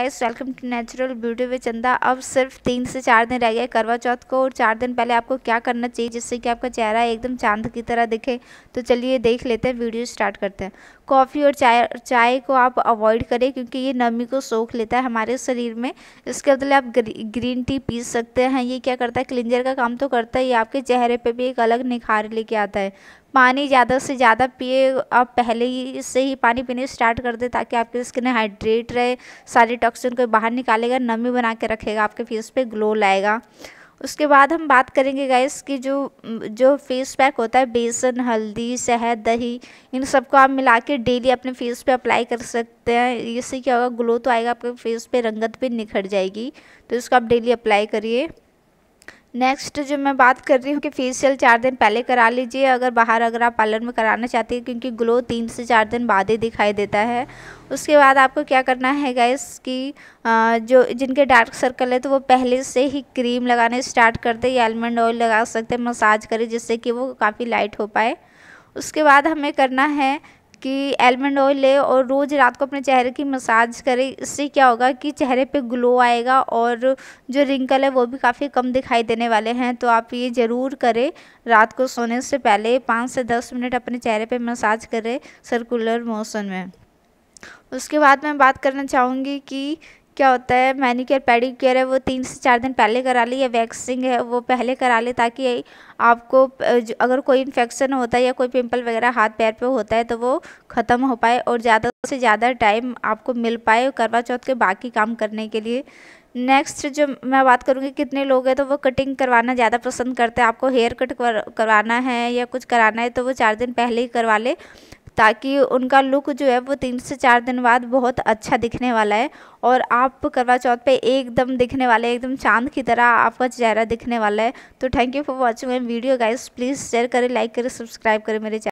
guys welcome to natural beauty with Chanda अब सिर्फ तीन से चार दिन रह गए करवा चौथ को और चार दिन पहले आपको क्या करना चाहिए जिससे कि आपका चेहरा एकदम चांद की तरह दिखे तो चलिए देख लेते हैं वीडियो स्टार्ट करते हैं कॉफ़ी और चाय चाय को आप अवॉइड करें क्योंकि ये नमी को सोख लेता है हमारे शरीर में इसके बदले आप ग्री, ग्रीन टी पी सकते हैं ये क्या करता है क्लिंजर का काम तो करता है ये आपके चेहरे पर भी एक अलग निखार लेके आता है पानी ज़्यादा से ज़्यादा पिए आप पहले ही से ही पानी पीने स्टार्ट कर दे ताकि आपकी स्किन हाइड्रेट रहे सारे टॉक्सिन को बाहर निकालेगा नमी बना के रखेगा आपके फेस पे ग्लो लाएगा उसके बाद हम बात करेंगे गैस कि जो जो फेस पैक होता है बेसन हल्दी शहद दही इन सबको आप मिला के डेली अपने फेस पे अप्लाई कर सकते हैं इससे क्या होगा ग्लो तो आएगा आपके फेस पे रंगत भी निखर जाएगी तो इसको आप डेली अप्लाई करिए नेक्स्ट जो मैं बात कर रही हूँ कि फेशियल चार दिन पहले करा लीजिए अगर बाहर अगर आप पार्लर में कराना चाहती हैं क्योंकि ग्लो तीन से चार दिन बाद ही दिखाई देता है उसके बाद आपको क्या करना है गैस कि जो जिनके डार्क सर्कल है तो वो पहले से ही क्रीम लगाने स्टार्ट कर दे या आलमंड ऑयल लगा सकते हैं मसाज करें जिससे कि वो काफ़ी लाइट हो पाए उसके बाद हमें करना है कि एलमंड ऑयल ले और रोज़ रात को अपने चेहरे की मसाज करें इससे क्या होगा कि चेहरे पे ग्लो आएगा और जो रिंकल है वो भी काफ़ी कम दिखाई देने वाले हैं तो आप ये ज़रूर करें रात को सोने से पहले पाँच से दस मिनट अपने चेहरे पर मसाज करें सर्कुलर मोशन में उसके बाद मैं बात करना चाहूँगी कि क्या होता है मैनीक्योर पेडीक्योर है वो तीन से चार दिन पहले करा ली या वैक्सिंग है वो पहले करा ले ताकि आपको अगर कोई इन्फेक्शन होता है या कोई पिंपल वगैरह हाथ पैर पे होता है तो वो ख़त्म हो पाए और ज़्यादा से ज़्यादा टाइम आपको मिल पाए करवा चौथ के बाकी काम करने के लिए नेक्स्ट जो मैं बात करूँगी कितने लोग हैं तो वो कटिंग करवाना ज़्यादा पसंद करते हैं आपको हेयर कट कर, करवाना है या कुछ कराना है तो वो चार दिन पहले ही करवा ले ताकि उनका लुक जो है वो तीन से चार दिन बाद बहुत अच्छा दिखने वाला है और आप करवा चौथ पे एकदम दिखने वाले एकदम चांद की तरह आपका चेहरा दिखने वाला है तो thank you for watching my video guys please share करें लाइक करें सब्सक्राइब करें मेरे चैनल